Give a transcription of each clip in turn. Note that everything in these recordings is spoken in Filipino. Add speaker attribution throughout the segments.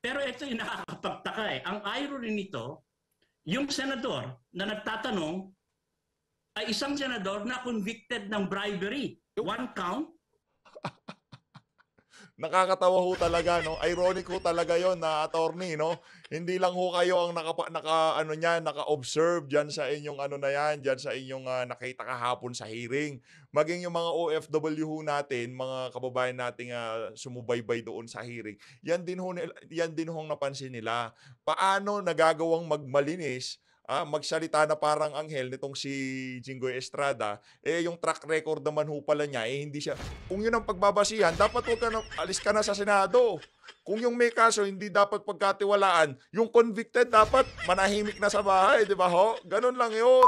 Speaker 1: Pero ito yung nakakapagtaka eh. Ang irony nito, yung senador na nagtatanong ay isang senador na convicted ng bribery. One count Nakakatawa ho talaga, no? Ironic
Speaker 2: ho talaga yon na attorney, no? Hindi lang ho kayo ang naka, naka ano niyan, naka-observe diyan sa inyong ano na yan, diyan sa inyong uh, nakita kahapon sa hearing. Maging yung mga OFW ho natin, mga kababayan nating uh, sumubaybay doon sa hearing. Yan din ho yan din ho napansin nila. Paano nagagawang magmalinis ah, magsalita na parang anghel nitong si Jingoy Estrada, eh yung track record naman ho pala niya, eh hindi siya, kung yun ang pagbabasihan, dapat huwag ka na, alis ka na sa Senado. Kung yung may kaso, hindi dapat pagkatiwalaan, yung convicted dapat manahimik na sa bahay, di ba ho? Ganun lang
Speaker 3: yun.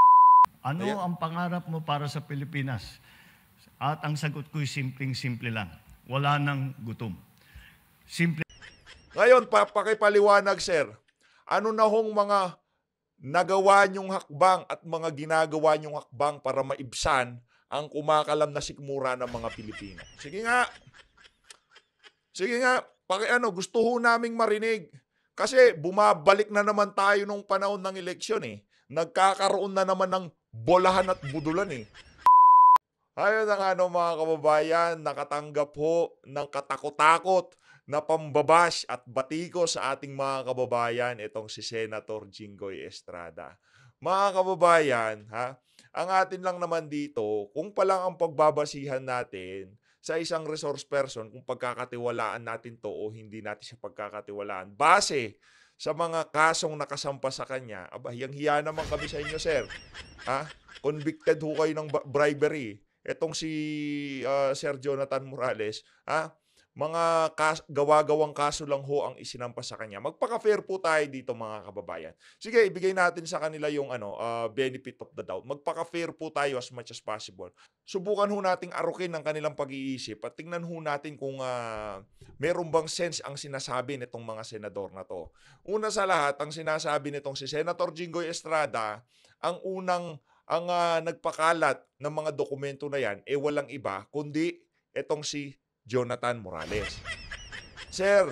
Speaker 3: Ano Ayan. ang pangarap mo para sa Pilipinas? At ang sagot ko'y simpleng-simple lang. Wala nang gutom. Simple. Ngayon,
Speaker 2: pakipaliwanag, sir. Ano na hong mga nagawa niyong hakbang at mga ginagawa niyong hakbang para maibsan ang kumakalam na sikmura ng mga Pilipino. Sige nga. Sige nga. Paki ano, gusto ho naming marinig. Kasi bumabalik na naman tayo nung panahon ng eleksyon eh. Nagkakaroon na naman ng bolahan at budulan eh. Ayun na nga no, mga kababayan, nakatanggap ho ng katakot-takot na pambabash at batiko sa ating mga kababayan itong si Senator Jinggoy Estrada. Mga kababayan, ha? Ang atin lang naman dito, kung pa lang ang pagbabasihan natin sa isang resource person kung pagkakatiwalaan natin to o hindi natin siya pagkakatiwalaan. Base sa mga kasong nakasampa sa kanya, aba, yang hiya naman kami sa inyo, sir. Ha? Convicted ho kayo ng bribery. Itong si uh, Sir Jonathan Morales, ha? mga kas- gawa-gawang kaso lang ho ang isinampa sa kanya. Magpaka-fair po tayo dito mga kababayan. Sige, ibigay natin sa kanila yung ano, uh, benefit of the doubt. Magpaka-fair po tayo as much as possible. Subukan ho nating arukin ang kanilang pag-iisip at tingnan ho natin kung uh, meron bang sense ang sinasabi nitong mga senador na to. Una sa lahat, ang sinasabi nitong si Senator Jinggoy Estrada, ang unang ang uh, nagpakalat ng mga dokumento na yan, eh walang iba, kundi etong si Jonathan Morales. Sir,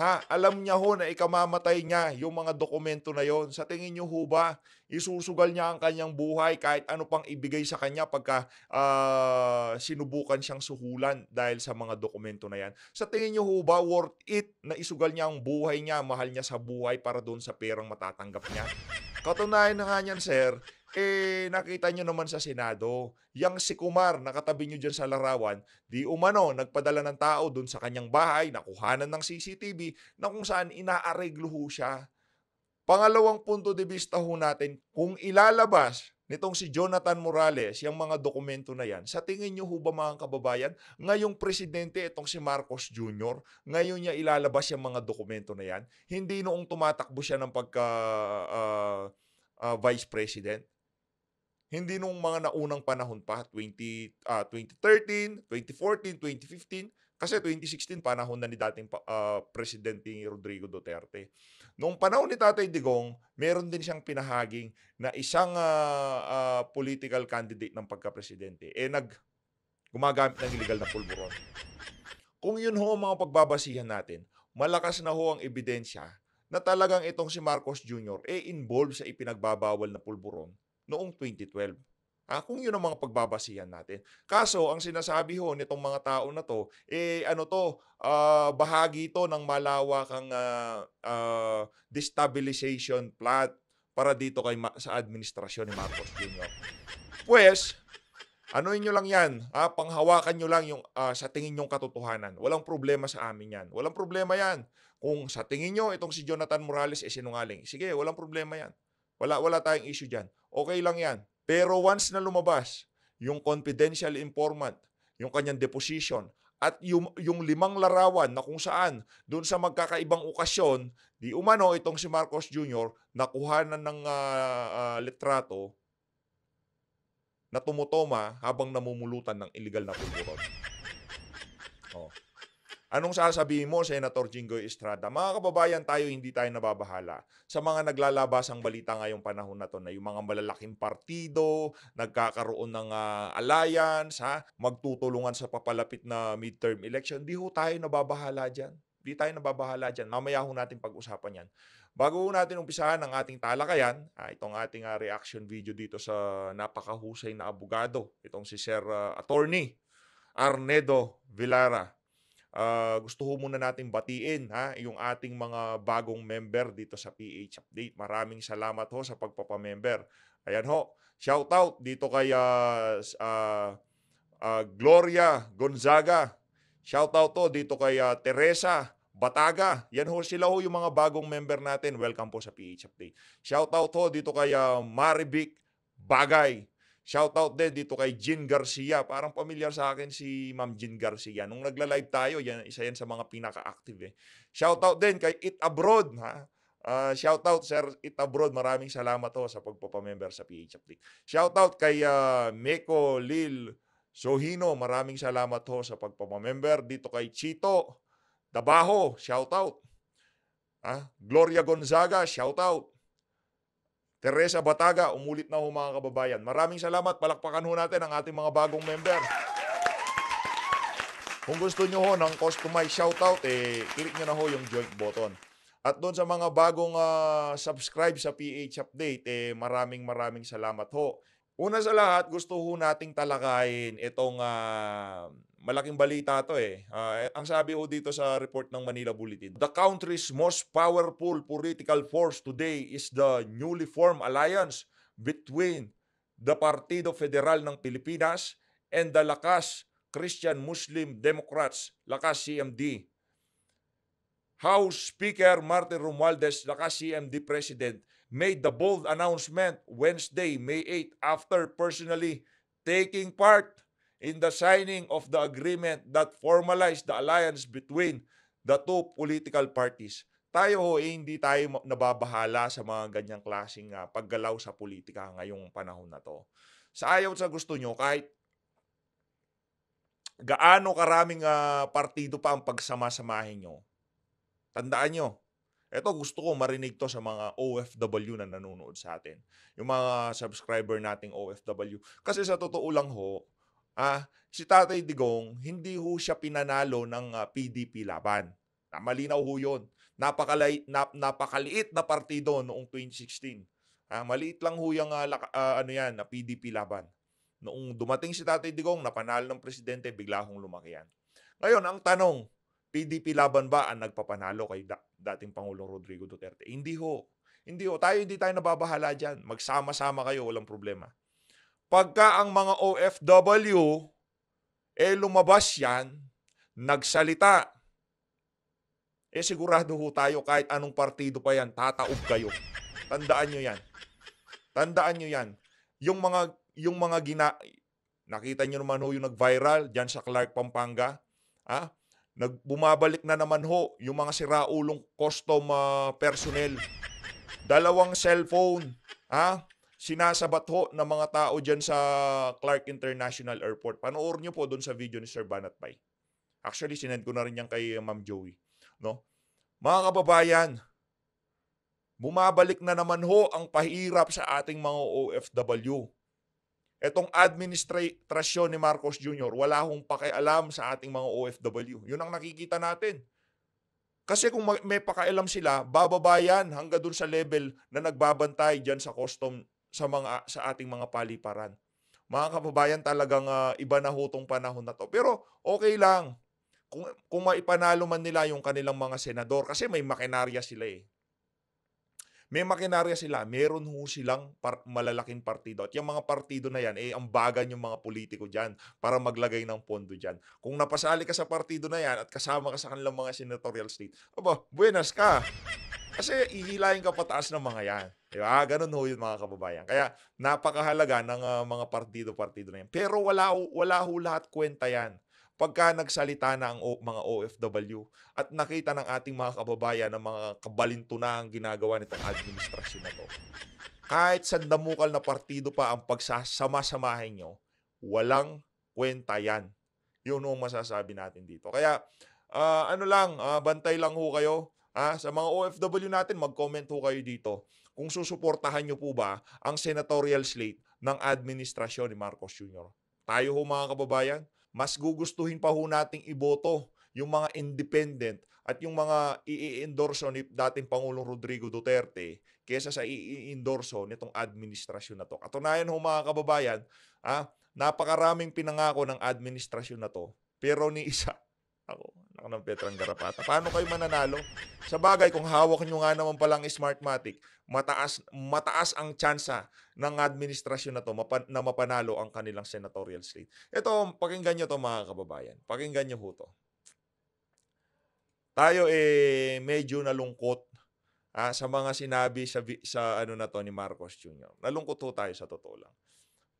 Speaker 2: ha, alam niya ho na ikamamatay niya yung mga dokumento na yon. Sa tingin niyo ho ba, isusugal niya ang kanyang buhay kahit ano pang ibigay sa kanya pagka uh, sinubukan siyang suhulan dahil sa mga dokumento na yan. Sa tingin niyo ho ba, worth it na isugal niya ang buhay niya, mahal niya sa buhay para doon sa perang matatanggap niya? Katunayan na nga niyan, sir, eh nakita nyo naman sa Senado, yang si Kumar nakatabi nyo dyan sa larawan, di umano nagpadala ng tao dun sa kanyang bahay, nakuhanan ng CCTV na kung saan inaareglo ho siya. Pangalawang punto de vista ho natin, kung ilalabas nitong si Jonathan Morales yung mga dokumento na yan, sa tingin nyo ho ba mga kababayan, ngayong presidente itong si Marcos Jr., ngayon niya ilalabas yung mga dokumento na yan, hindi noong tumatakbo siya ng pagka uh, uh, vice president? Hindi nung mga naunang panahon pa, 20, uh, 2013, 2014, 2015, kasi 2016 panahon na ni dating uh, Presidente Rodrigo Duterte. Noong panahon ni Tatay Digong, meron din siyang pinahaging na isang uh, uh, political candidate ng pagka-presidente. Eh nag gumagamit ng illegal na pulburon. Kung yun ho ang mga pagbabasihan natin, malakas na ho ang ebidensya na talagang itong si Marcos Jr. ay eh involved sa ipinagbabawal na pulburon noong 2012. Ah, kung yun ang mga pagbabasihan natin. Kaso, ang sinasabi ho nitong mga tao na to, eh ano to, uh, bahagi to ng malawakang uh, uh, destabilization plot para dito kay ma- sa administrasyon ni Marcos Jr. Pues, ano inyo lang yan, ha? panghawakan nyo lang yung uh, sa tingin yung katotohanan. Walang problema sa amin yan. Walang problema yan. Kung sa tingin nyo itong si Jonathan Morales ay eh, sinungaling, sige, walang problema yan. Wala, wala tayong issue dyan okay lang yan. Pero once na lumabas, yung confidential informant, yung kanyang deposition, at yung, yung limang larawan na kung saan doon sa magkakaibang okasyon, di umano itong si Marcos Jr. nakuha na ng uh, uh, litrato na tumutoma habang namumulutan ng illegal na pulburon. Oh. Anong sasabihin mo, Senator Jinggoy Estrada? Mga kababayan tayo, hindi tayo nababahala. Sa mga naglalabasang balita ngayong panahon na to na yung mga malalaking partido, nagkakaroon ng uh, alliance, ha? magtutulungan sa papalapit na midterm election, di ho tayo nababahala dyan. Di tayo nababahala dyan. Mamaya ho natin pag-usapan yan. Bago natin umpisahan ang ating talakayan, ah, itong ating uh, reaction video dito sa napakahusay na abogado, itong si Sir uh, Attorney Arnedo Villara uh, gusto ho muna natin batiin ha, yung ating mga bagong member dito sa PH Update. Maraming salamat ho sa pagpapamember. Ayan ho, shout out dito kay uh, uh, uh, Gloria Gonzaga. Shout out to dito kay uh, Teresa Bataga. Yan ho sila ho yung mga bagong member natin. Welcome po sa PH Update. Shout out ho dito kay uh, Maribic Bagay. Shout out din dito kay Jin Garcia. Parang pamilyar sa akin si Ma'am Jin Garcia. Nung nagla-live tayo, yan, isa yan sa mga pinaka-active eh. Shout out din kay It Abroad. Ha? Uh, ah, shout out Sir It Abroad. Maraming salamat ho sa pagpapamember sa PH Update. Shout out kay uh, Meko Lil Sohino. Maraming salamat ho sa pagpapamember. Dito kay Chito Dabaho. Shout out. Ha? Ah, Gloria Gonzaga. Shout out. Teresa Bataga, umulit na ho mga kababayan. Maraming salamat. Palakpakan ho natin ang ating mga bagong member. Kung gusto nyo ho ng customized shoutout, eh, click nyo na ho yung joint button. At doon sa mga bagong uh, subscribe sa PH Update, eh, maraming maraming salamat ho. Una sa lahat, gusto ho nating talakayin itong uh, Malaking balita to eh. Uh, ang sabi ho dito sa report ng Manila Bulletin, The country's most powerful political force today is the newly formed alliance between the Partido Federal ng Pilipinas and the Lakas Christian Muslim Democrats, Lakas CMD. House Speaker Martin Romualdez, Lakas CMD President, made the bold announcement Wednesday, May 8 after personally taking part in the signing of the agreement that formalized the alliance between the two political parties. Tayo ho, eh, hindi tayo nababahala sa mga ganyang klaseng uh, paggalaw sa politika ngayong panahon na to. Sa ayaw sa gusto nyo, kahit gaano karaming uh, partido pa ang pagsama nyo, tandaan nyo, eto gusto ko marinig to sa mga OFW na nanonood sa atin. Yung mga subscriber nating OFW. Kasi sa totoo lang ho, Ah, si Tatay Digong, hindi ho siya pinanalo ng uh, ah, PDP laban. Na, ah, malinaw ho yun. Napakali- na, napakaliit na partido noong 2016. Ah, maliit lang ho yung uh, laka, uh, ano yan, na PDP laban. Noong dumating si Tatay Digong, napanalo ng presidente, bigla hong lumaki yan. Ngayon, ang tanong, PDP laban ba ang nagpapanalo kay da- dating Pangulong Rodrigo Duterte? Hindi ho. Hindi ho. Tayo hindi tayo nababahala dyan. Magsama-sama kayo, walang problema pagka ang mga OFW, eh lumabas yan, nagsalita. Eh sigurado ho tayo kahit anong partido pa yan, tataog kayo. Tandaan nyo yan. Tandaan nyo yan. Yung mga, yung mga gina... Nakita nyo naman ho yung nag-viral dyan sa Clark, Pampanga. Ha? nagbumabalik na naman ho yung mga siraulong custom uh, personnel. Dalawang cellphone. Ha? sinasabat ng mga tao dyan sa Clark International Airport. Panoorin nyo po doon sa video ni Sir Banat Pai. Actually, sinend ko na rin yan kay Ma'am Joey. No? Mga kababayan, bumabalik na naman ho ang pahirap sa ating mga OFW. Etong administrasyon ni Marcos Jr., wala hong pakialam sa ating mga OFW. Yun ang nakikita natin. Kasi kung may pakialam sila, bababayan yan hangga dun sa level na nagbabantay dyan sa custom sa mga sa ating mga paliparan. Mga kababayan, talagang uh, iba na hutong panahon na to. Pero okay lang kung kung maipanalo man nila yung kanilang mga senador kasi may makinarya sila eh. May makinarya sila, meron ho silang par- malalaking partido. At yung mga partido na yan, eh, ang bagan yung mga politiko dyan para maglagay ng pondo dyan. Kung napasali ka sa partido na yan at kasama ka sa kanilang mga senatorial state, aba, buenas ka! Kasi ihilahin ka pataas ng mga yan. Diba? Ganun ho yun mga kababayan. Kaya napakahalaga ng uh, mga partido-partido na yan. Pero wala, wala ho lahat kwenta yan. Pagka nagsalita na ang o, mga OFW at nakita ng ating mga kababayan ng mga kabalinto na ang ginagawa nitong administrasyon na to. Kahit sa damukal na partido pa ang pagsasama-samahin nyo, walang kwenta yan. Yun ang masasabi natin dito. Kaya uh, ano lang, uh, bantay lang ho kayo. Ah, sa mga OFW natin, mag-comment ho kayo dito kung susuportahan niyo po ba ang senatorial slate ng administrasyon ni Marcos Jr. Tayo ho mga kababayan, mas gugustuhin pa ho nating iboto yung mga independent at yung mga i-endorso ni dating Pangulong Rodrigo Duterte kesa sa i-endorso nitong administrasyon na to. Katunayan ho mga kababayan, ah, napakaraming pinangako ng administrasyon na to, pero ni isa, ako, Anak ng Petrang Garapata. Paano kayo mananalo? Sa bagay, kung hawak nyo nga naman palang Smartmatic, mataas, mataas ang tsansa ng administrasyon na to na mapanalo ang kanilang senatorial slate. Ito, pakinggan nyo to mga kababayan. Pakinggan nyo ho to. Tayo eh medyo nalungkot ah, sa mga sinabi sa, sa ano na to ni Marcos Jr. Nalungkot ho tayo sa totoo lang.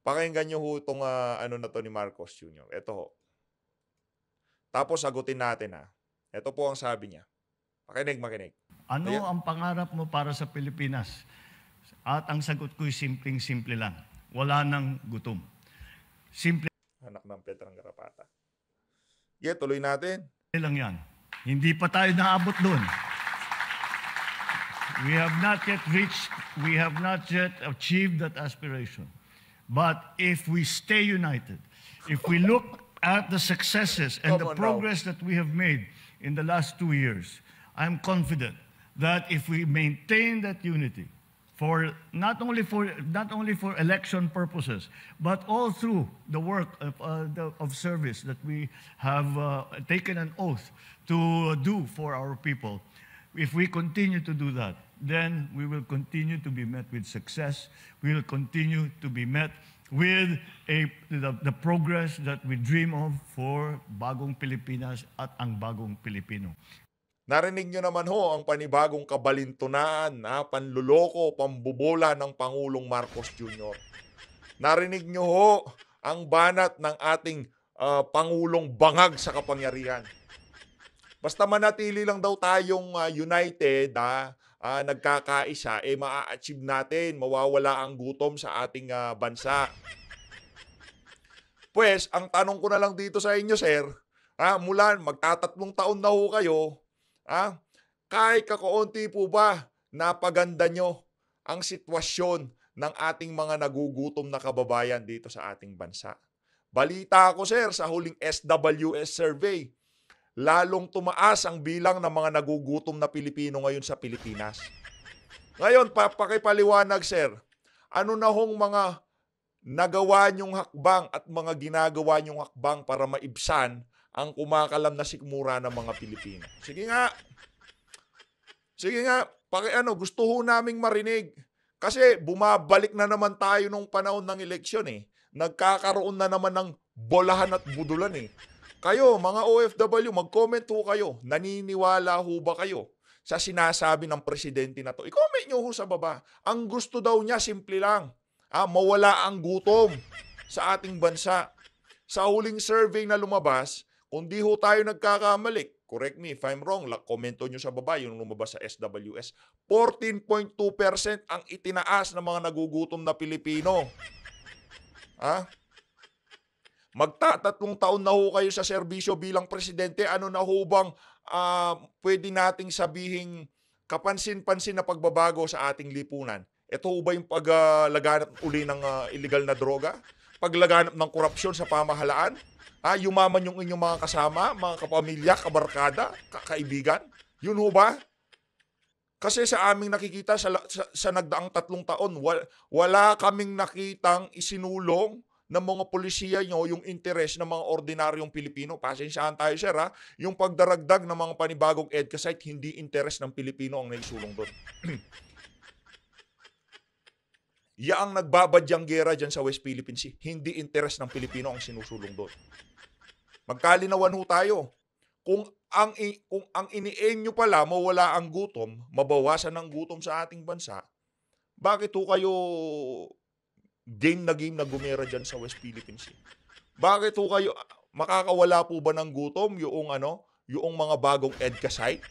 Speaker 2: Pakinggan nyo ho itong uh, ah, ano na to ni Marcos Jr. Ito ho. Tapos sagutin natin ha. Ah. Ito po ang sabi niya. Makinig, makinig.
Speaker 3: Ano Ayan. ang pangarap mo para sa Pilipinas? At ang sagot ko'y simpleng-simple lang. Wala nang gutom. Simple. Anak ng
Speaker 2: Petrang Garapata.
Speaker 3: Yeah, tuloy natin. lang yan. Hindi pa tayo naabot doon. We have not yet reached, we have not yet achieved that aspiration. But if we stay united, if we look at the successes and the progress that we have made in the last two years, I'm confident that if we maintain that unity, for not only for not only for election purposes, but all through the work of, uh, the, of service that we have uh, taken an oath to do for our people. If we continue to do that, then we will continue to be met with success. We will continue to be met with a, the, the progress that we dream of for bagong Pilipinas at ang bagong Pilipino.
Speaker 2: Narinig nyo naman ho ang panibagong kabalintunaan na panluloko, pambubola ng Pangulong Marcos Jr. Narinig nyo ho ang banat ng ating uh, Pangulong bangag sa kapangyarihan. Basta manatili lang daw tayong uh, united, ah, uh, nagkakaisa, eh maa-achieve natin, mawawala ang gutom sa ating uh, bansa. Pues, ang tanong ko na lang dito sa inyo, sir, ha, mula magtatatlong taon na ho kayo, ha, kahit kakaunti po ba napaganda nyo ang sitwasyon ng ating mga nagugutom na kababayan dito sa ating bansa? Balita ako, sir, sa huling SWS survey, lalong tumaas ang bilang ng mga nagugutom na Pilipino ngayon sa Pilipinas. Ngayon, papakipaliwanag, sir, ano na hong mga nagawa niyong hakbang at mga ginagawa niyong hakbang para maibsan ang kumakalam na sikmura ng mga Pilipino? Sige nga. Sige nga, paki ano, gusto ho naming marinig. Kasi bumabalik na naman tayo nung panahon ng eleksyon eh. Nagkakaroon na naman ng bolahan at budulan eh. Kayo, mga OFW, mag-comment ho kayo. Naniniwala ho ba kayo sa sinasabi ng presidente na to? I-comment nyo ho sa baba. Ang gusto daw niya, simple lang. Ah, mawala ang gutom sa ating bansa. Sa huling survey na lumabas, kung di ho tayo nagkakamalik, correct me if I'm wrong, komento nyo sa baba yung lumabas sa SWS, 14.2% ang itinaas ng mga nagugutom na Pilipino. Ah? Magtatatlong taon na ho kayo sa serbisyo bilang presidente. Ano na ho bang uh, pwede nating sabihing kapansin-pansin na pagbabago sa ating lipunan? Ito ho ba yung paglaganap uh, uli ng uh, illegal na droga? Paglaganap ng korupsyon sa pamahalaan? Ha, yumaman yung inyong mga kasama, mga kapamilya, kabarkada, kakaibigan? Yun ho ba? Kasi sa aming nakikita sa, sa, sa nagdaang tatlong taon, wala, wala kaming nakitang isinulong ng mga polisiya nyo yung interes ng mga ordinaryong Pilipino. Pasensyahan tayo, sir, ha? Yung pagdaragdag ng mga panibagong EDCA site, hindi interes ng Pilipino ang naisulong doon. Ya ang nagbabadyang gera dyan sa West Philippine Sea, hindi interes ng Pilipino ang sinusulong doon. Magkalinawan ho tayo. Kung ang, kung ang ini-aim nyo pala mawala ang gutom, mabawasan ang gutom sa ating bansa, bakit ho kayo game na game na gumera dyan sa West Philippines. Bakit ho kayo, makakawala po ba ng gutom yung ano, yung mga bagong EDCA site?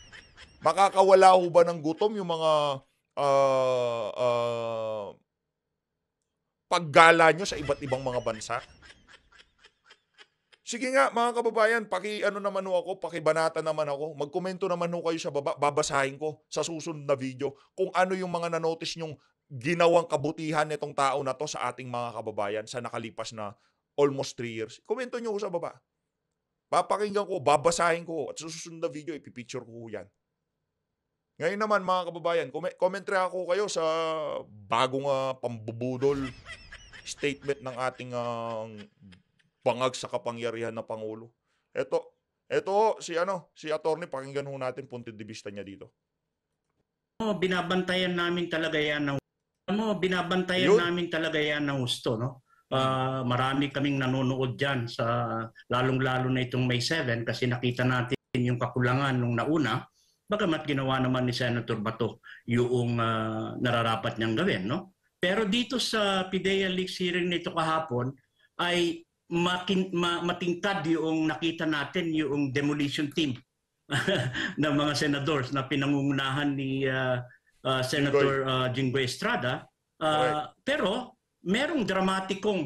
Speaker 2: Makakawala ho ba ng gutom yung mga uh, uh, paggala nyo sa iba't ibang mga bansa? Sige nga mga kababayan, paki ano naman ho ako, pakibanata naman ako. Magkomento naman ho kayo sa baba, babasahin ko sa susunod na video kung ano yung mga nanotice nyong ginawang kabutihan nitong tao na to sa ating mga kababayan sa nakalipas na almost 3 years. Komento nyo ko sa baba. Papakinggan ko, babasahin ko, at sa susunod na video, ipipicture ko yan. Ngayon naman mga kababayan, comment commentary ako kayo sa bagong uh, pambubudol statement ng ating uh, ah, bangag sa kapangyarihan na Pangulo. Ito, ito si ano, si attorney, pakinggan ho natin punto de vista niya dito.
Speaker 1: Oh, binabantayan namin talaga yan ng mo, binabantayan Yun. namin talaga yan ng gusto, no? Uh, marami kaming nanonood diyan sa lalong-lalo na itong May 7 kasi nakita natin yung kakulangan nung nauna bagamat ginawa naman ni Senator Bato yung uh, nararapat niyang gawin no pero dito sa PIDEA League hearing nito kahapon ay makin, ma, matingkad yung nakita natin yung demolition team ng mga senators na pinangungunahan ni uh, uh, Senator uh, Jinggoy Estrada. Uh, right. Pero merong dramatikong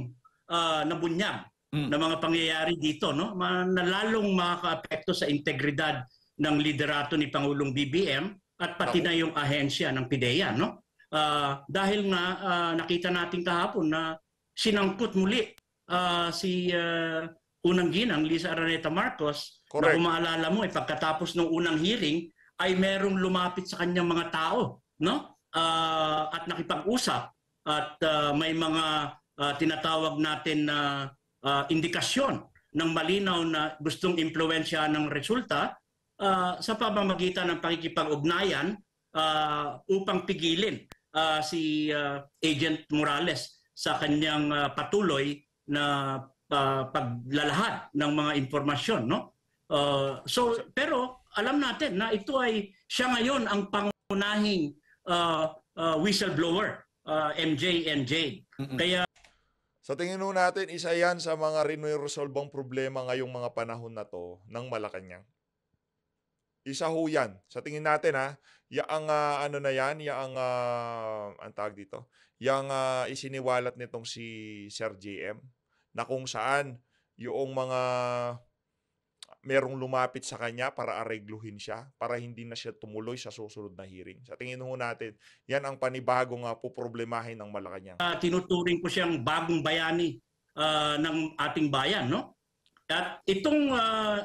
Speaker 1: uh, nabunyag mm. na mga pangyayari dito, no? na lalong makakaapekto sa integridad ng liderato ni Pangulong BBM at pati na yung ahensya ng PIDEA. No? Uh, dahil nga uh, nakita natin kahapon na sinangkot muli uh, si uh, unang ginang Lisa Araneta Marcos Correct. na kung maalala mo, eh, pagkatapos ng unang hearing, ay merong lumapit sa kanyang mga tao no? Uh, at nakipag-usap at uh, may mga uh, tinatawag natin na uh, indikasyon ng malinaw na gustong impluensya ng resulta uh, sa pamamagitan ng pakikipag-ugnayan uh, upang pigilin uh, si uh, Agent Morales sa kanyang uh, patuloy na uh, paglalahad ng mga impormasyon no uh, so pero alam natin na ito ay siya ngayon ang pangunahing uh, uh, whistleblower, uh, MJ and Jade. Mm-mm. Kaya
Speaker 2: sa so, tingin natin, isa yan sa mga rinoresolbang problema ngayong mga panahon na to ng Malacanang. Isa ho yan. Sa tingin natin ha, yaang uh, ano na yan, yaang uh, ang tawag dito, yang uh, ah, isiniwalat nitong si Sir JM na kung saan yung mga merong lumapit sa kanya para aregluhin siya, para hindi na siya tumuloy sa susunod na hearing. Sa tingin ho natin, yan ang panibago nga po problemahin ng Malacanang. Uh,
Speaker 1: tinuturing ko siyang bagong bayani uh, ng ating bayan. No? At itong uh,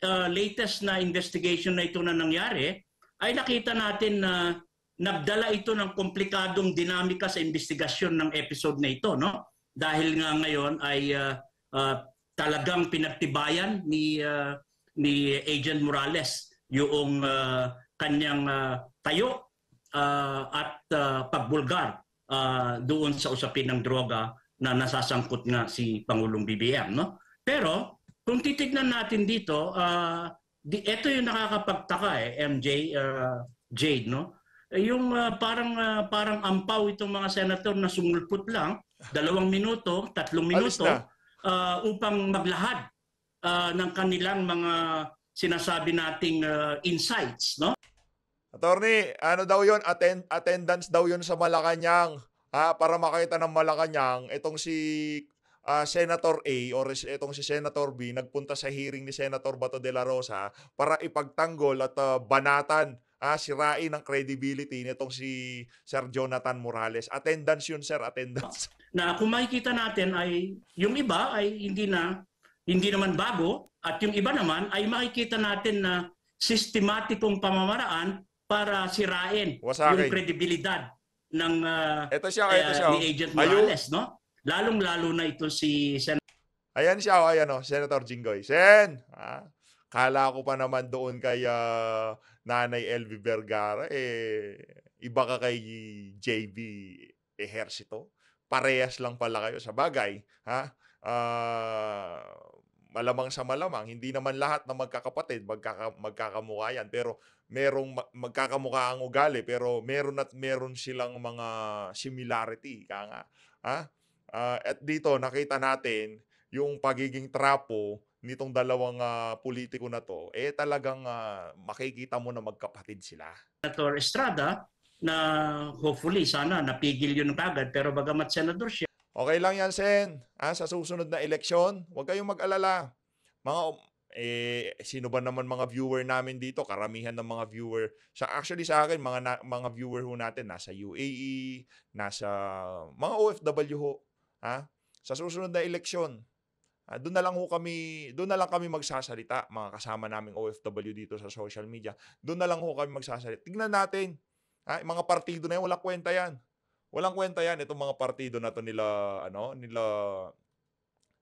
Speaker 1: uh, latest na investigation na ito na nangyari, ay nakita natin na nagdala ito ng komplikadong dinamika sa investigasyon ng episode na ito. No? Dahil nga ngayon ay uh, uh, talagang pinagtibayan ni uh, ni Agent Morales yung uh, kanyang uh, tayo uh, at uh, pagbulgar uh, doon sa usapin ng droga na nasasangkot nga si Pangulong BBM no pero kung titignan natin dito uh, di ito yung nakakapagtaka eh MJ uh, Jade no eh, yung uh, parang uh, parang ampaw itong mga senator na sumulpot lang dalawang minuto tatlong minuto uh, upang maglahad uh, ng kanilang mga sinasabi nating uh, insights, no? Attorney,
Speaker 2: ano daw 'yon? Attend attendance daw 'yon sa Malacañang ah, para makita ng Malacañang itong si uh, Senator A or itong si Senator B nagpunta sa hearing ni Senator Bato de la Rosa para ipagtanggol at uh, banatan ah, sirain ang credibility nitong si Sir Jonathan Morales. Attendance yun, sir, attendance.
Speaker 1: Na kung makikita natin ay yung iba ay hindi na hindi naman bago at yung iba naman ay makikita natin na sistematikong pamamaraan para sirain Wasakin. yung kredibilidad ng uh, ito siya, ito siya. Uh, ni oh. Agent Morales, Ayun. no?
Speaker 2: Lalong-lalo na ito si Sen. Ayan siya, oh, ayan oh, Senator Jingoy. Sen, ah, kala ko pa naman doon kay uh, Nanay LV Vergara, eh, iba ka kay JV Ejercito. Parehas lang pala kayo sa bagay. Ha? Uh, malamang sa malamang, hindi naman lahat na magkakapatid magkaka, magkakamukha yan. Pero merong magkakamukha ang ugali, pero meron at meron silang mga similarity. Kaya nga, ha? Uh, at dito, nakita natin yung pagiging trapo nitong dalawang uh, politiko na to, eh talagang uh, makikita mo na magkapatid sila.
Speaker 1: Senator Estrada, na hopefully sana napigil yun kagad pero bagamat senador siya. Okay
Speaker 2: lang yan, Sen. Ah, sa susunod na eleksyon, huwag kayong mag-alala. Mga eh, sino ba naman mga viewer namin dito? Karamihan ng mga viewer. Sa actually sa akin, mga na, mga viewer ho natin nasa UAE, nasa mga OFW ho, ha? Ah. Sa susunod na eleksyon, Uh, doon na lang ho kami, doon na lang kami magsasalita, mga kasama naming OFW dito sa social media. Doon na lang ho kami magsasalita. Tingnan natin. Ha, mga partido na 'yan, walang kwenta 'yan. Walang kwenta 'yan itong mga partido na 'to nila ano, nila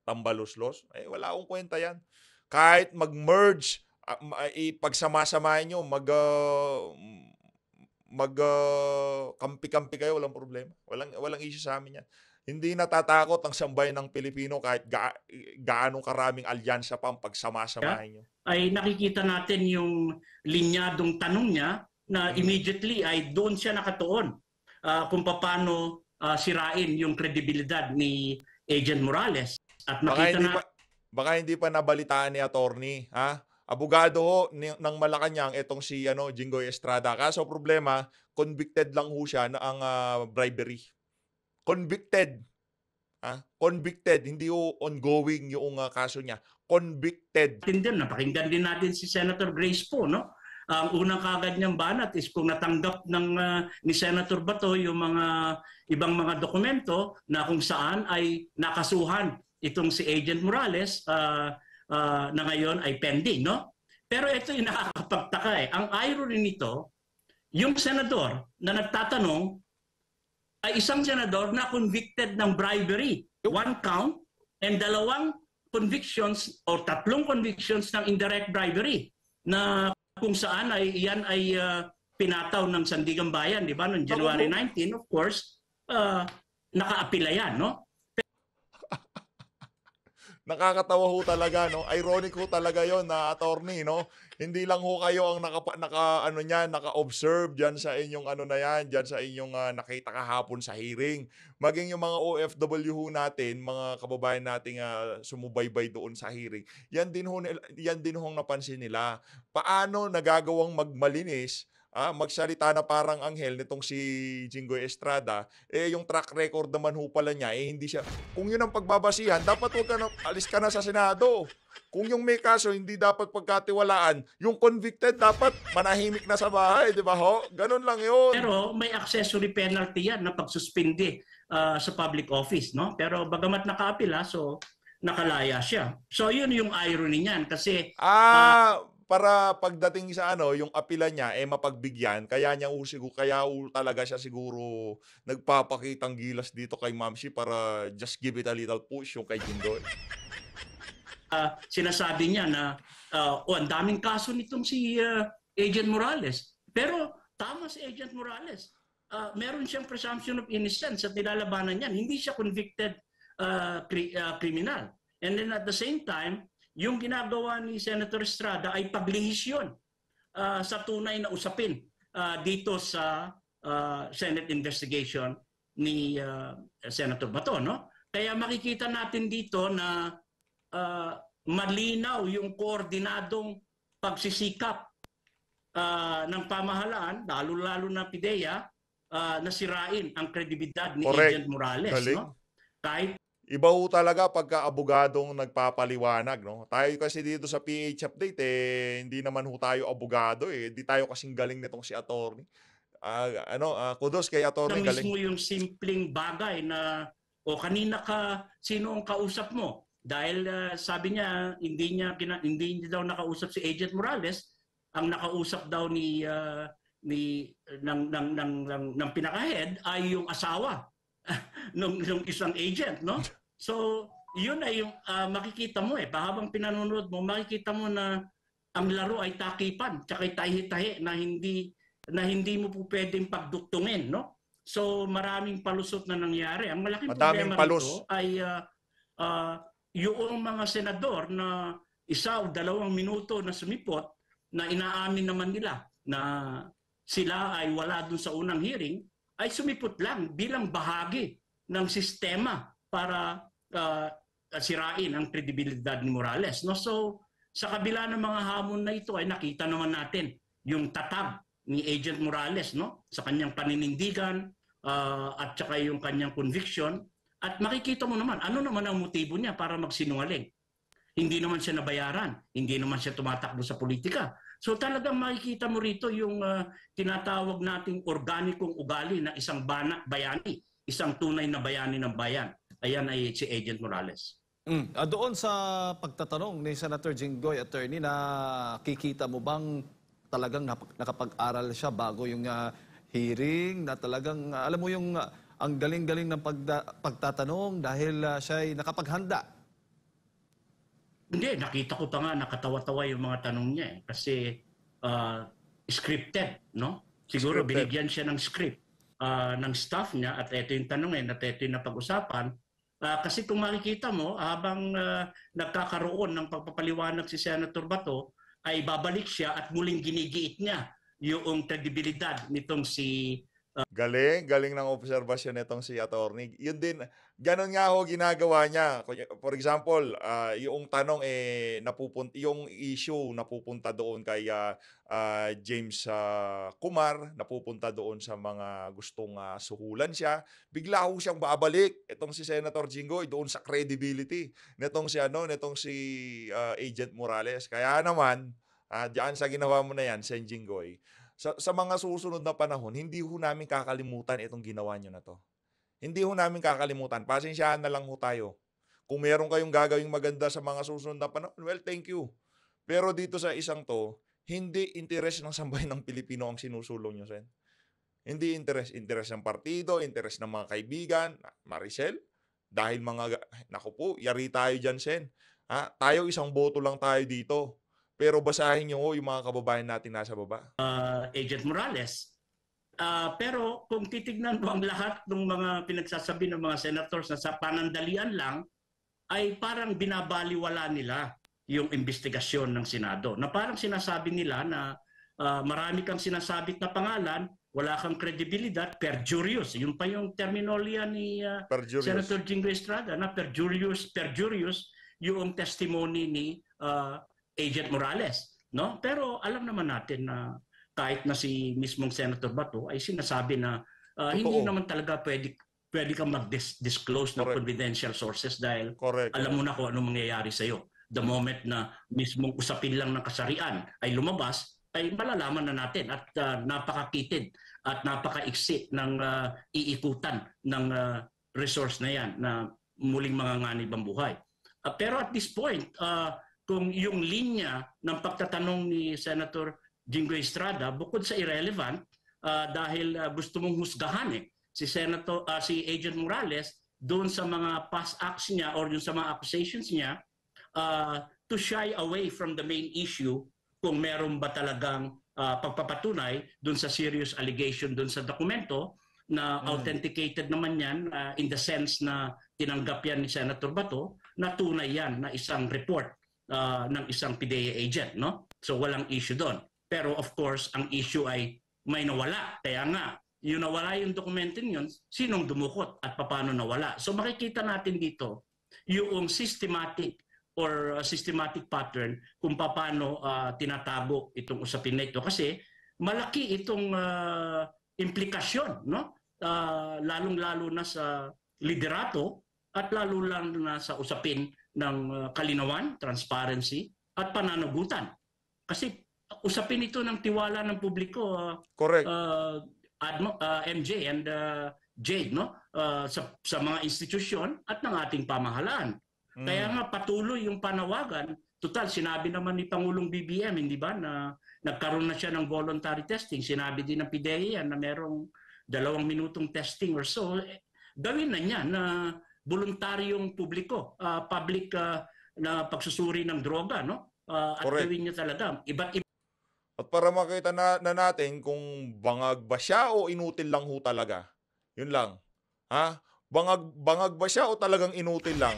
Speaker 2: Tambaloslos. Eh wala akong kwenta 'yan. Kahit mag-merge, ah, ah, ipagsama-samahin niyo, mag uh, mag uh, kampi-kampi kayo, walang problema. Walang walang issue sa amin 'yan. Hindi natatakot ang sambay ng Pilipino kahit ga- gaano karaming alyansa pa ang pagsama-samahin nyo.
Speaker 1: Ay nakikita natin yung linyadong tanong niya na mm-hmm. immediately ay doon siya nakatuon uh, kung paano uh, ah, sirain yung kredibilidad ni Agent Morales. At nakita baka hindi na... Pa,
Speaker 2: baka hindi pa nabalitaan ni attorney, ha? Abogado ho ni, ng Malacanang itong si ano, Jingoy Estrada. Kaso problema, convicted lang ho siya na ang uh, bribery convicted.
Speaker 1: Ah, convicted, hindi o ongoing yung uh, kaso niya. Convicted. Tingnan napakinggan din natin si Senator Grace po, no? ang unang kagad niyang banat is kung natanggap ng uh, ni Senator Bato yung mga ibang mga dokumento na kung saan ay nakasuhan itong si Agent Morales uh, uh, na ngayon ay pending no pero ito yung nakakapagtaka eh ang irony nito yung senador na nagtatanong ay isang senador na convicted ng bribery. One count and dalawang convictions or tatlong convictions ng indirect bribery na kung saan ay iyan ay uh, pinataw ng Sandigang Bayan, di ba? Noong January 19, of course, uh, ah, nakaapila yan, no? Nakakatawa ho talaga, no? Ironic ho talaga yon
Speaker 2: na attorney, no? Hindi lang ho kayo ang naka, naka ano niyan, naka-observe diyan sa inyong ano na yan, diyan sa inyong uh, nakita kahapon sa hearing. Maging yung mga OFW ho natin, mga kababayan nating uh, sumubaybay doon sa hearing. Yan din ho yan din ho napansin nila. Paano nagagawang magmalinis ah, magsalita na parang anghel nitong si Jingoy Estrada, eh yung track record naman ho pala niya, eh hindi siya, kung yun ang pagbabasihan, dapat huwag ka na, alis ka na sa Senado. Kung yung may kaso, hindi dapat
Speaker 1: pagkatiwalaan, yung convicted dapat manahimik na sa bahay, di ba ho? Ganun lang yun. Pero may accessory penalty yan na pagsuspindi uh, sa public office, no? Pero bagamat nakaapila, ah, so nakalaya siya. So yun yung irony niyan kasi...
Speaker 2: Ah, uh, para pagdating sa ano, yung apila niya, eh mapagbigyan. Kaya niya usigo, kaya talaga siya siguro nagpapakitang gilas dito kay Mamsi para just
Speaker 1: give it a little push yung kay Jindoy. Uh, ah, sinasabi niya na, uh, oh, ang daming kaso nitong si uh, Agent Morales. Pero tama si Agent Morales. Uh, meron siyang presumption of innocence at nilalabanan niyan. Hindi siya convicted uh, cri- uh, criminal. And then at the same time, yung ginagawa ni Senator Estrada ay paglihis yun uh, ah, sa tunay na usapin uh, dito sa uh, Senate investigation ni uh, Senator Bato. No? Kaya makikita natin dito na uh, malinaw yung koordinadong pagsisikap uh, ng pamahalaan, lalo-lalo na PIDEA, uh, nasirain ang kredibilidad ni Correct. Agent Morales. No? Kahit
Speaker 2: Iba ho talaga pagka abogadong nagpapaliwanag, no? Tayo kasi dito sa PH Update, eh, hindi naman ho tayo abogado, eh. Hindi tayo kasing galing nitong si attorney. Uh, ano, uh, kudos kay attorney na galing. mismo
Speaker 1: yung simpleng bagay na, o kanina ka, sino ang kausap mo? Dahil uh, sabi niya, hindi niya, kina, hindi niya daw nakausap si Agent Morales. Ang nakausap daw ni, uh, ni, ng, ng, ng, ng, ng pinaka-head ay yung asawa nung, nung isang agent, no? So, yun ay yung uh, ah, makikita mo eh. Pahabang pinanonood mo, makikita mo na ang laro ay takipan, tsaka tahi-tahi na hindi na hindi mo po pwedeng pagduktungin, no? So, maraming palusot na nangyari. Ang malaking Madaming problema palus. nito ay uh, uh, yung mga senador na isa o dalawang minuto na sumipot na inaamin naman nila na sila ay wala dun sa unang hearing ay sumipot lang bilang bahagi ng sistema para uh, sirain ang kredibilidad ni Morales. No? So, sa kabila ng mga hamon na ito ay nakita naman natin yung tatag ni Agent Morales no? sa kanyang paninindigan uh, at saka yung kanyang conviction. At makikita mo naman, ano naman ang motibo niya para magsinungaling? Hindi naman siya nabayaran, hindi naman siya tumatakbo sa politika. So talagang makikita mo rito yung uh, tinatawag nating organikong ugali na isang bana, bayani isang tunay na bayani ng bayan. Ayan ay si Agent Morales.
Speaker 3: Mm. Uh, doon sa pagtatanong ni Senator Jinggoy, attorney, na kikita mo bang talagang nakapag-aral siya bago yung uh, hearing na talagang, uh, alam mo yung uh, ang galing-galing ng pagda- pagtatanong dahil
Speaker 1: uh, siya ay nakapaghanda? Hindi, nakita ko pa nga nakatawa-tawa yung mga tanong niya eh, kasi uh, scripted, no? Siguro scripted. binigyan siya ng script uh, ng staff niya at ito yung tanongin eh, at ito yung napag-usapan uh, kasi kung makikita mo habang uh, nagkakaroon ng pagpapaliwanag si Senator Bato ay babalik siya at muling ginigiit niya yung kredibilidad nitong
Speaker 2: si Galing, galing ng obserbasyon nitong si Attorney. Yun din, ganun nga ho ginagawa niya. For example, uh, yung tanong eh napupunta yung issue napupunta doon kay uh, James uh, Kumar, napupunta doon sa mga gustong uh, suhulan siya. Bigla ho siyang babalik itong si Senator Jinggoy doon sa credibility nitong si ano, nitong si uh, Agent Morales. Kaya naman, uh, diyan sa ginawa mo na yan, Sen Jinggoy, sa, sa mga susunod na panahon, hindi ho namin kakalimutan itong ginawa nyo na to. Hindi ho namin kakalimutan. Pasensyahan na lang ho tayo. Kung meron kayong gagawing maganda sa mga susunod na panahon, well, thank you. Pero dito sa isang to, hindi interes ng sambayan ng Pilipino ang sinusulong nyo, Sen. Hindi interes. Interes ng partido, interes ng mga kaibigan, Maricel. Dahil mga, naku po, yari tayo dyan, Sen. Ha? Tayo isang boto lang tayo dito pero basahin niyo oh, yung mga kababayan natin nasa baba.
Speaker 1: Uh, Agent Morales. Uh, pero kung titignan mo ang lahat ng mga pinagsasabi ng mga senators na sa panandalian lang, ay parang binabaliwala nila yung investigasyon ng Senado. Na parang sinasabi nila na uh, marami kang sinasabit na pangalan, wala kang credibility, perjurious. Yun pa yung terminoloya ni uh, Senator Jingo Estrada na perjurious, perjurious yung testimony ni uh, Agent Morales. No? Pero alam naman natin na kahit na si mismong Senator Bato ay sinasabi na uh, hindi naman talaga pwede pwede kang mag-disclose ng confidential sources dahil Correct. alam mo na kung anong mangyayari sa iyo. The moment na mismong usapin lang ng kasarian ay lumabas, ay malalaman na natin at uh, napakakitid at napaka-exit ng uh, iikutan ng uh, resource na yan na muling manganganib ang buhay. Uh, pero at this point, uh, kung yung linya ng pagtatanong ni Senator Jingo Estrada bukod sa irrelevant uh, dahil uh, gusto mong husgahan eh, si Senator uh, si Agent Morales doon sa mga past acts niya or yung sa mga accusations niya uh, to shy away from the main issue kung meron ba talagang uh, pagpapatunay doon sa serious allegation doon sa dokumento na hmm. authenticated naman yan uh, in the sense na tinanggap yan ni Senator Bato na tunay yan na isang report uh, ng isang PIDEA agent. No? So walang issue doon. Pero of course, ang issue ay may nawala. Kaya nga, yung nawala yung dokumentin yun, sinong dumukot at paano nawala. So makikita natin dito yung systematic or ah, systematic pattern kung paano uh, ah, tinatago itong usapin na ito. Kasi malaki itong uh, implikasyon, no? Uh, lalong-lalo na sa liderato at lalo lang na sa usapin ng ah, kalinawan, transparency, at pananagutan. Kasi usapin ito ng tiwala ng publiko. Uh, Correct. Uh, Admo, uh, MJ and uh, Jade no uh, sa, sa mga institusyon at ng ating pamahalaan. Mm. Kaya nga patuloy yung panawagan. Total, sinabi naman ni Pangulong BBM, hindi ba, na nagkaroon na siya ng voluntary testing. Sinabi din ng PIDEA na merong dalawang minutong testing or so. Eh, gawin na niya na voluntaryong publiko, uh, public uh, na pagsusuri ng droga, no? Uh, at gawin niya talaga. Iba't iba. At para makita na, na natin kung bangag ba siya o
Speaker 2: inutil lang ho talaga. Yun lang. Ha? Bangag, bangag ba siya o talagang inutil lang?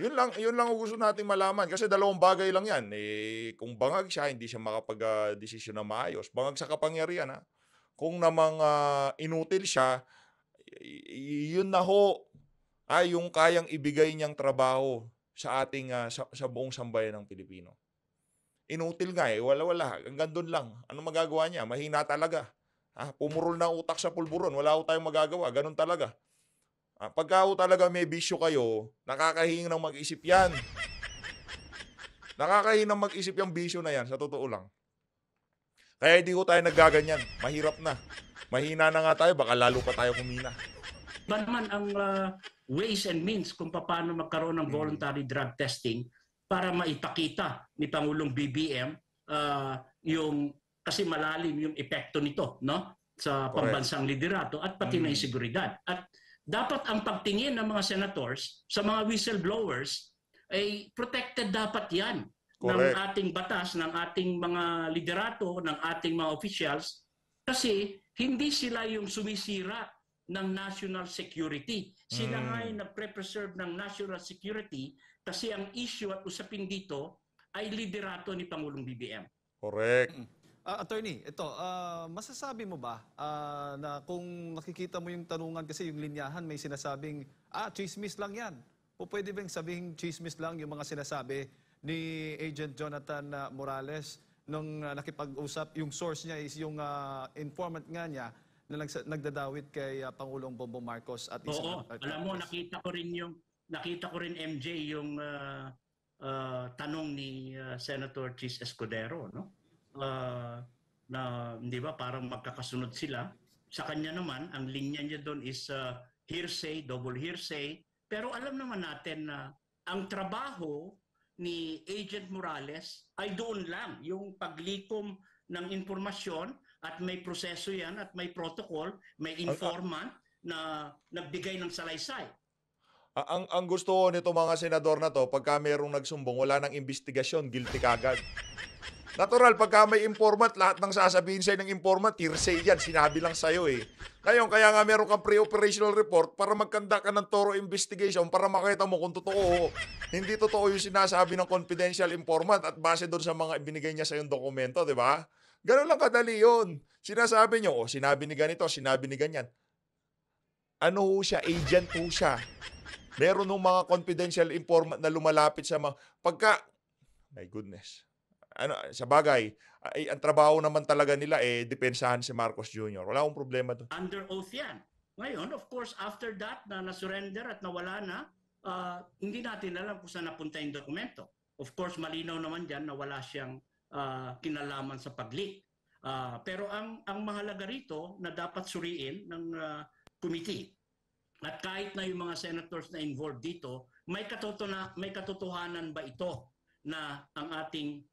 Speaker 2: Yun lang, yun lang gusto nating malaman kasi dalawang bagay lang 'yan. Eh kung bangag siya, hindi siya makapag-desisyon na maayos. Bangag sa kapangyarihan ha. Kung namang uh, inutil siya, yun na ho ay yung kayang ibigay niyang trabaho sa ating uh, sa, sa buong sambayan ng Pilipino. Inutil nga eh, wala-wala, hanggang doon lang. Ano magagawa niya? Mahina talaga. Ha? Pumurol na utak sa pulburon, wala ho tayong magagawa, ganun talaga. Ha? Ah, pagka ho talaga may bisyo kayo, nakakahing ng mag-isip yan. nakakahing ng mag-isip yung bisyo na yan, sa totoo lang. Kaya hindi ko tayo nagaganyan. Mahirap na. Mahina na nga tayo, baka lalo pa tayo kumina.
Speaker 1: Ba naman ang uh, ways and means kung paano magkaroon ng mm. voluntary drug testing para maipakita ni Pangulong BBM uh, ah, yung kasi malalim yung epekto nito no sa pambansang liderato at pati mm. na seguridad. At dapat ang pagtingin ng mga senators sa mga whistleblowers ay protected dapat yan Correct. ng ating batas, ng ating mga liderato, ng ating mga officials kasi hindi sila yung sumisira ng national security. Sila mm. nga ay nagpre-preserve ng national security kasi ang issue at usapin dito ay liderato ni Pangulong BBM. Correct. Uh, attorney, ito, uh, masasabi
Speaker 3: mo ba uh, na kung nakikita mo yung tanungan kasi yung linyahan may sinasabing, ah, chismis lang yan. O pwede bang sabihing chismis lang yung mga sinasabi ni Agent Jonathan Morales nung uh, nakipag-usap, yung source niya is yung uh, informant nga niya na nags- nagdadawit kay ah, Pangulong Bongbong Marcos at isa Oo, at- alam mo
Speaker 1: nakita ko rin yung nakita ko rin MJ yung ah, ah, tanong ni ah, Senator Chis Escudero, no? Ah, na hindi ba parang magkakasunod sila. Sa kanya naman, ang linya niya doon is ah, hearsay, double hearsay. Pero alam naman natin na ang trabaho ni Agent Morales ay doon lang, yung paglikom ng impormasyon at may proseso yan at may protocol, may informant na nagbigay ng salaysay.
Speaker 2: Ang ang gusto nito mga senador na to, pagka mayroong nagsumbong, wala nang investigasyon, guilty kagad. Natural, pagka may informant, lahat ng sasabihin sa'yo ng informant, hearsay yan, sinabi lang sa'yo eh. Ngayon, kaya nga meron kang pre-operational report para magkanda ka ng thorough investigation para makita mo kung totoo hindi totoo yung sinasabi ng confidential informant at base doon sa mga binigay niya sa yung dokumento, di ba? Ganun lang kadali yun. Sinasabi nyo, oh, sinabi ni ganito, sinabi ni ganyan. Ano ho siya? Agent ho siya. Meron ng mga confidential informant na lumalapit sa mga... Pagka... My goodness. Ano, sa bagay, ay, ang trabaho naman talaga nila eh, depensahan si Marcos Jr. Wala akong problema doon.
Speaker 1: Under oath yan. Ngayon, of course, after that na na-surrender at nawala na, uh, hindi natin alam kung saan napunta yung dokumento. Of course, malinaw naman dyan na wala siyang uh, kinalaman sa pag-leak. Uh, pero ang ang mahalaga rito na dapat suriin ng uh, committee at kahit na yung mga senators na involved dito, may katotohanan may katotohanan ba ito na ang ating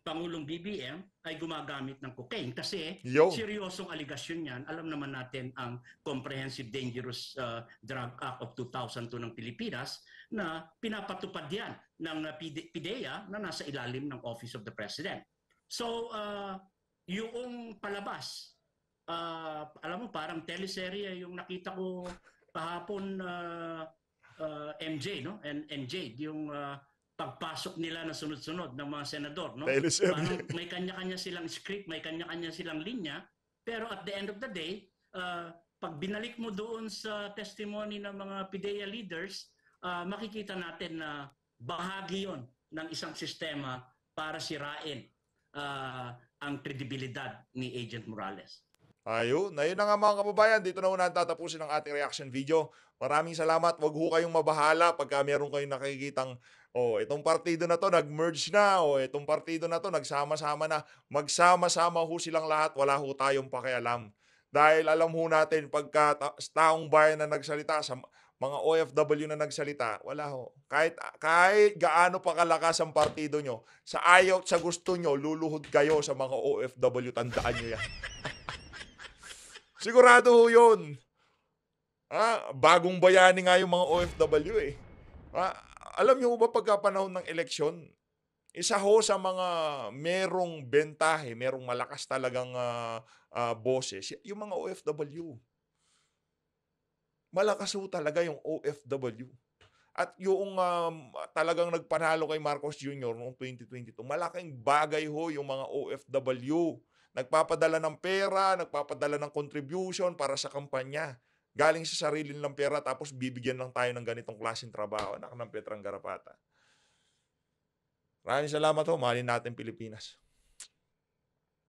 Speaker 1: Pangulong BBM ay gumagamit ng cocaine kasi Yo. seryosong aligasyon yan. Alam naman natin ang Comprehensive Dangerous uh, Drug Act of 2002 ng Pilipinas na pinapatupad yan ng uh, PIDEA na nasa ilalim ng Office of the President. So, uh, yung palabas, uh, alam mo parang teleserye yung nakita ko kahapon uh, uh, MJ, no? And MJ, yung uh, pagpasok nila na sunod-sunod ng mga senador. No? Parang may kanya-kanya silang script, may kanya-kanya silang linya, pero at the end of the day, uh, pag binalik mo doon sa testimony ng mga PIDEA leaders, uh, makikita natin na bahagi yon ng isang sistema para sirain uh, ang kredibilidad ni Agent Morales.
Speaker 2: Ayun, ayun na nga mga kababayan, dito na unang tatapusin ang ating reaction video. Maraming salamat, wag ho kayong mabahala pagka meron kayong nakikitang Oh, itong partido na to nag-merge na. Oh, itong partido na to nagsama-sama na. Magsama-sama ho silang lahat. Wala ho tayong pakialam. Dahil alam ho natin, pagka taong bayan na nagsalita, sa mga OFW na nagsalita, wala ho. Kahit, kahit gaano pa kalakas ang partido nyo, sa ayaw sa gusto nyo, luluhod kayo sa mga OFW. Tandaan nyo yan. Sigurado ho yun. Ah, bagong bayani nga yung mga OFW eh. Ah, alam niyo ba pagka panahon ng eleksyon, isa ho sa mga merong bentahe, merong malakas talagang uh, uh, boses, yung mga OFW. Malakas ho talaga yung OFW. At yung um, talagang nagpanalo kay Marcos Jr. noong 2022, malaking bagay ho yung mga OFW. Nagpapadala ng pera, nagpapadala ng contribution para sa kampanya galing sa sarili nilang pera tapos bibigyan lang tayo ng ganitong klaseng trabaho. Anak ng Petrang Garapata. Maraming salamat ho. Mahalin natin Pilipinas.